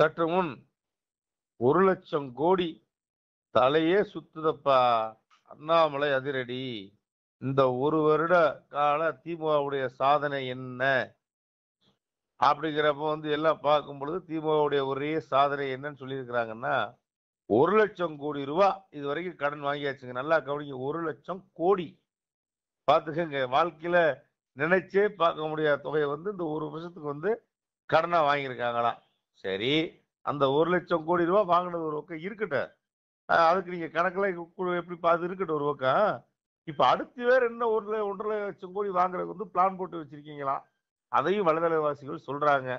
சற்று முன் ஒரு லட்சம் கோடி தலையே சுத்துதப்பா அண்ணாமலை அதிரடி இந்த ஒரு வருட கால திமுகவுடைய சாதனை என்ன அப்படிங்கிறப்ப வந்து எல்லாம் பார்க்கும் பொழுது திமுகவுடைய ஒரே சாதனை என்னன்னு சொல்லியிருக்கிறாங்கன்னா ஒரு லட்சம் கோடி ரூபா இது வரைக்கும் கடன் வாங்கியாச்சுங்க நல்லா கவனிங்க ஒரு லட்சம் கோடி பார்த்துக்கங்க வாழ்க்கையில நினைச்சே பார்க்க முடியாத தொகையை வந்து இந்த ஒரு வருஷத்துக்கு வந்து கடனை வாங்கியிருக்காங்களாம் சரி அந்த ஒரு லட்சம் கோடி ரூபாய் வாங்கினது ஒரு பக்கம் இருக்கட்டும் அதுக்கு நீங்க கணக்கெல்லாம் எப்படி பார்த்து இருக்கட்டும் ஒரு பக்கம் இப்ப அடுத்து வேற என்ன ஒரு ஒன்றரை லட்சம் கோடி வாங்குறதுக்கு வந்து பிளான் போட்டு வச்சிருக்கீங்களா அதையும் வலைதளவாசிகள் சொல்றாங்க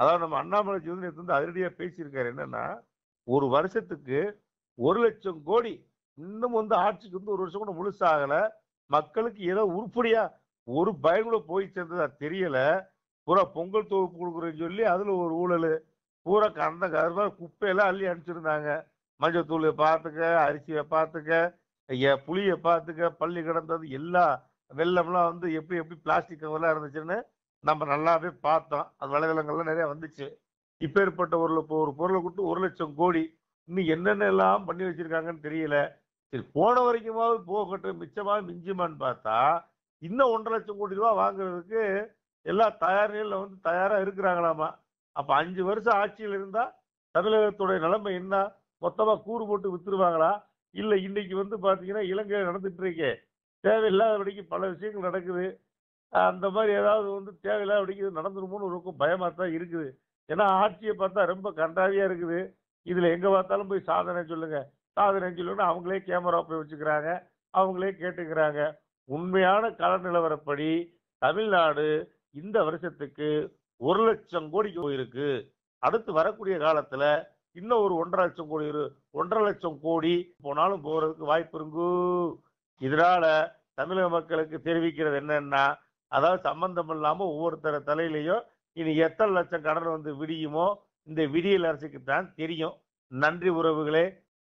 அதாவது நம்ம அண்ணாமலை ஜோதிடத்தை வந்து அதிரடியா பேசியிருக்காரு என்னன்னா ஒரு வருஷத்துக்கு ஒரு லட்சம் கோடி இன்னும் வந்து ஆட்சிக்கு வந்து ஒரு வருஷம் கூட முழுசாகல மக்களுக்கு ஏதோ உருப்படியா ஒரு பயன் கூட போய் சேர்ந்ததா தெரியல புற பொங்கல் தொகுப்பு கொடுக்குறேன்னு சொல்லி அதுல ஒரு ஊழல் பூரா கறந்த கருவா குப்பையெல்லாம் அள்ளி அனுப்பிச்சிருந்தாங்க மஞ்சத்தூள் பார்த்துக்க அரிசியை பார்த்துக்க புளியை பார்த்துக்க பள்ளி கிடந்தது எல்லா வெள்ளம்லாம் வந்து எப்படி எப்படி பிளாஸ்டிக் கவர்லாம் இருந்துச்சுன்னு நம்ம நல்லாவே பார்த்தோம் அது வலைதளங்கள்லாம் நிறைய வந்துச்சு ஏற்பட்ட ஒரு ஒரு பொருளை கொடுத்து ஒரு லட்சம் கோடி இன்னும் என்னென்ன எல்லாம் பண்ணி வச்சிருக்காங்கன்னு தெரியல சரி போன வரைக்குமாவது போகட்டும் மிச்சமாக மிஞ்சுமான்னு பார்த்தா இன்னும் ஒன்றரை லட்சம் கோடி ரூபா வாங்குறதுக்கு எல்லா தயார் நிலையில் வந்து தயாராக இருக்கிறாங்களாமா அப்ப அஞ்சு வருஷம் ஆட்சியில் இருந்தா தமிழகத்துடைய நிலைமை என்ன மொத்தமா கூறு போட்டு வித்துருவாங்களா இல்ல இன்னைக்கு வந்து பாத்தீங்கன்னா இலங்கையில் நடந்துட்டு இருக்கே தேவையில்லாதபடிக்கு பல விஷயங்கள் நடக்குது அந்த மாதிரி ஏதாவது வந்து தேவையில்லாதபடிக்கு இது நடந்துருமோன்னு ஒரு பயமா தான் இருக்குது ஏன்னா ஆட்சியை பார்த்தா ரொம்ப கண்டாவியா இருக்குது இதுல எங்க பார்த்தாலும் போய் சாதனை சொல்லுங்க சாதனை சொல்லுங்க அவங்களே கேமரா போய் வச்சுக்கிறாங்க அவங்களே கேட்டுக்கிறாங்க உண்மையான கல நிலவரப்படி தமிழ்நாடு இந்த வருஷத்துக்கு ஒரு லட்சம் கோடி போயிருக்கு அடுத்து வரக்கூடிய காலத்துல இன்னும் ஒரு ஒன்றரை லட்சம் கோடி ஒன்றரை லட்சம் கோடி போனாலும் போறதுக்கு வாய்ப்பு இருக்கு இதனால தமிழக மக்களுக்கு தெரிவிக்கிறது என்னன்னா அதாவது சம்பந்தம் இல்லாம ஒவ்வொருத்தர தலையிலையும் இனி எத்தனை லட்சம் கடன் வந்து விடியுமோ இந்த விடியல் அரசுக்கு தான் தெரியும் நன்றி உறவுகளே